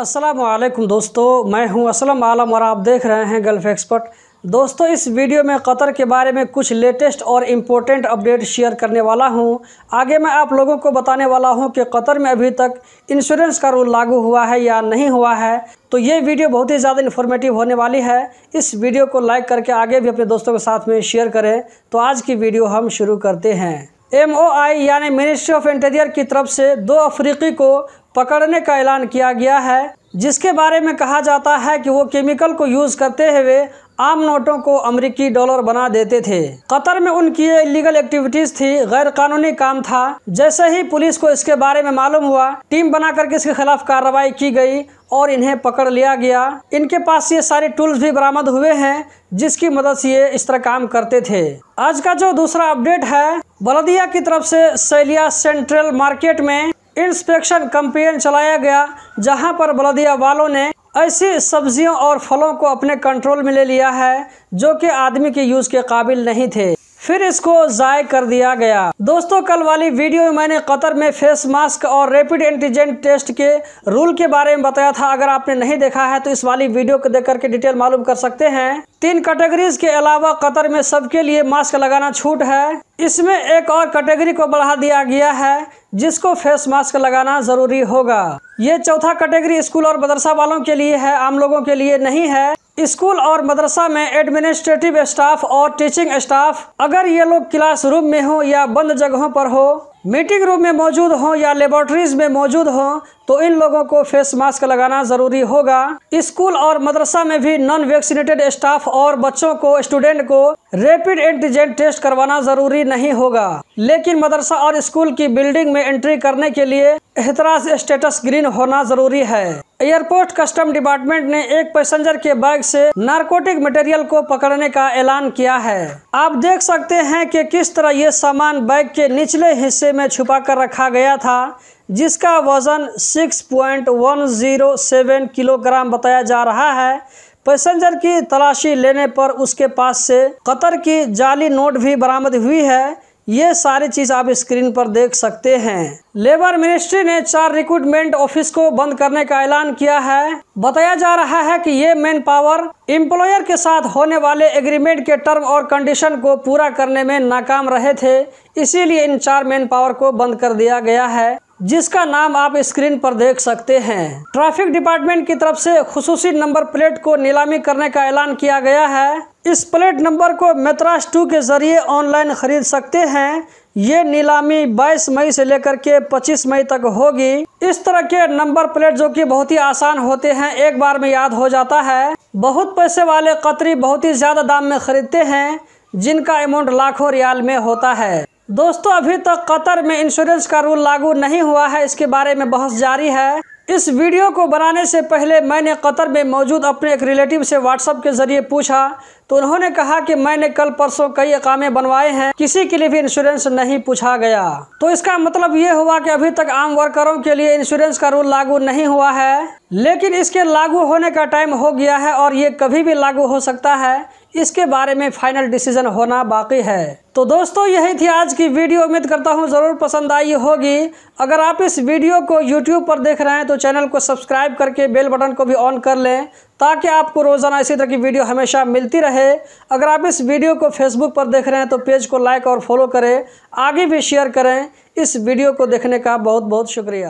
असलम दोस्तों मैं हूं असलम आलम और आप देख रहे हैं गल्फ एक्सपर्ट दोस्तों इस वीडियो में कतर के बारे में कुछ लेटेस्ट और इम्पोर्टेंट अपडेट शेयर करने वाला हूं आगे मैं आप लोगों को बताने वाला हूं कि कतर में अभी तक इंश्योरेंस का रूल लागू हुआ है या नहीं हुआ है तो ये वीडियो बहुत ही ज़्यादा इन्फॉर्मेटिव होने वाली है इस वीडियो को लाइक करके आगे भी अपने दोस्तों के साथ में शेयर करें तो आज की वीडियो हम शुरू करते हैं एम ओ आई यानी मिनिस्ट्री ऑफ इंटीरियर की तरफ से दो अफ्रीकी को पकड़ने का ऐलान किया गया है जिसके बारे में कहा जाता है कि वो केमिकल को यूज़ करते हुए आम नोटों को अमेरिकी डॉलर बना देते थे कतर में उनकी ये इलीगल एक्टिविटीज़ थी गैर कानूनी काम था जैसे ही पुलिस को इसके बारे में मालूम हुआ टीम बना करके इसके खिलाफ कार्रवाई की गई और इन्हें पकड़ लिया गया इनके पास ये सारे टूल्स भी बरामद हुए हैं जिसकी मदद से ये इस तरह काम करते थे आज का जो दूसरा अपडेट है बलदिया की तरफ से सैलिया सेंट्रल मार्केट में इंस्पेक्शन कंपेन चलाया गया जहां पर बलदिया वालों ने ऐसी सब्जियों और फलों को अपने कंट्रोल में ले लिया है जो कि आदमी के यूज़ के काबिल नहीं थे फिर इसको ज़ाय कर दिया गया दोस्तों कल वाली वीडियो में मैंने कतर में फेस मास्क और रैपिड एंटीजन टेस्ट के रूल के बारे में बताया था अगर आपने नहीं देखा है तो इस वाली वीडियो को देख करके डिटेल मालूम कर सकते हैं तीन कैटेगरीज के अलावा कतर में सबके लिए मास्क लगाना छूट है इसमें एक और कैटेगरी को बढ़ा दिया गया है जिसको फेस मास्क लगाना ज़रूरी होगा ये चौथा कैटेगरी स्कूल और मदरसा वालों के लिए है आम लोगों के लिए नहीं है स्कूल और मदरसा में एडमिनिस्ट्रेटिव स्टाफ और टीचिंग स्टाफ अगर ये लोग क्लास रूम में हो या बंद जगहों पर हो मीटिंग रूम में मौजूद हो या लेबोरेटरीज में मौजूद हो तो इन लोगों को फेस मास्क लगाना ज़रूरी होगा स्कूल और मदरसा में भी नॉन वैक्सीनेटेड स्टाफ और बच्चों को स्टूडेंट को रैपिड एंटीजन टेस्ट करवाना ज़रूरी नहीं होगा लेकिन मदरसा और स्कूल की बिल्डिंग में एंट्री करने के लिए एहतराज स्टेटस ग्रीन होना ज़रूरी है एयरपोर्ट कस्टम डिपार्टमेंट ने एक पैसेंजर के बैग से नारकोटिक मटेरियल को पकड़ने का ऐलान किया है आप देख सकते हैं कि किस तरह ये सामान बैग के निचले हिस्से में छुपा कर रखा गया था जिसका वजन 6.107 किलोग्राम बताया जा रहा है पैसेंजर की तलाशी लेने पर उसके पास से कतर की जाली नोट भी बरामद हुई है ये सारी चीज़ आप स्क्रीन पर देख सकते हैं लेबर मिनिस्ट्री ने चार रिक्रूटमेंट ऑफिस को बंद करने का ऐलान किया है बताया जा रहा है कि ये मैन पावर एम्प्लॉयर के साथ होने वाले एग्रीमेंट के टर्म और कंडीशन को पूरा करने में नाकाम रहे थे इसीलिए इन चार मैन पावर को बंद कर दिया गया है जिसका नाम आप स्क्रीन पर देख सकते हैं ट्रैफिक डिपार्टमेंट की तरफ से खसूसी नंबर प्लेट को नीलामी करने का ऐलान किया गया है इस प्लेट नंबर को मेत्रास टू के जरिए ऑनलाइन खरीद सकते हैं ये नीलामी 22 मई से लेकर के 25 मई तक होगी इस तरह के नंबर प्लेट जो कि बहुत ही आसान होते हैं एक बार में याद हो जाता है बहुत पैसे वाले कतरी बहुत ही ज़्यादा दाम में खरीदते हैं जिनका अमाउंट लाखों रियाल में होता है दोस्तों अभी तक तो कतर में इंश्योरेंस का रूल लागू नहीं हुआ है इसके बारे में बहस जारी है इस वीडियो को बनाने से पहले मैंने कतर में मौजूद अपने एक रिलेटिव से व्हाट्सअप के ज़रिए पूछा तो उन्होंने कहा कि मैंने कल परसों कई अकामे बनवाए हैं किसी के लिए भी इंश्योरेंस नहीं पूछा गया तो इसका मतलब ये हुआ कि अभी तक आम वर्करों के लिए इंश्योरेंस का रूल लागू नहीं हुआ है लेकिन इसके लागू होने का टाइम हो गया है और ये कभी भी लागू हो सकता है इसके बारे में फाइनल डिसीजन होना बाकी है तो दोस्तों यही थी आज की वीडियो उम्मीद करता हूँ ज़रूर पसंद आई होगी अगर आप इस वीडियो को यूट्यूब पर देख रहे हैं तो चैनल को सब्सक्राइब करके बेल बटन को भी ऑन कर लें ताकि आपको रोज़ाना इसी तरह की वीडियो हमेशा मिलती रहे अगर आप इस वीडियो को फेसबुक पर देख रहे हैं तो पेज को लाइक और फॉलो करें आगे भी शेयर करें इस वीडियो को देखने का बहुत बहुत शुक्रिया